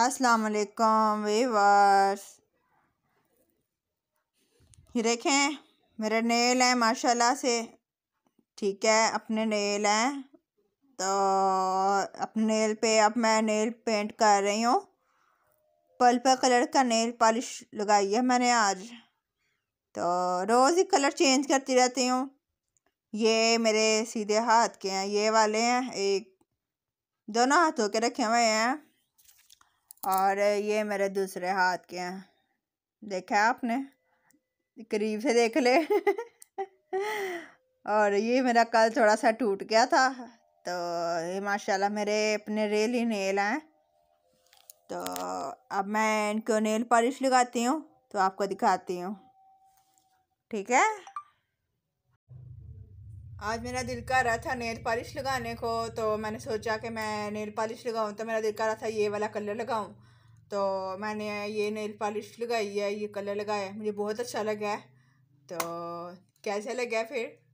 अस्सलाम वालेकुम वीवर्स ये देखें मेरे नेल हैं माशाल्लाह से ठीक है अपने नेल हैं तो अपने नेल पे अब मैं नेल पेंट कर रही हूँ पर्पल कलर का नेल पॉलिश लगाई है मैंने आज तो रोज़ ही कलर चेंज करती रहती हूँ ये मेरे सीधे हाथ के हैं ये वाले हैं एक दोनों हाथों के रखे हुए हैं और ये मेरे दूसरे हाथ के हैं देखा है आपने करीब से देख ले और ये मेरा कल थोड़ा सा टूट गया था तो ये माशाल्लाह मेरे अपने रेल ही नेल हैं तो अब मैं इनको नेल पॉलिश लगाती हूँ तो आपको दिखाती हूँ ठीक है आज मेरा दिल कर रहा था नेल पॉलिश लगाने को तो मैंने सोचा कि मैं नेल पॉलिश लगाऊं तो मेरा दिल कर रहा था ये वाला कलर लगाऊं तो मैंने ये नेल पॉलिश लगाई है ये कलर लगाया मुझे बहुत अच्छा लगा है तो कैसे लगा फिर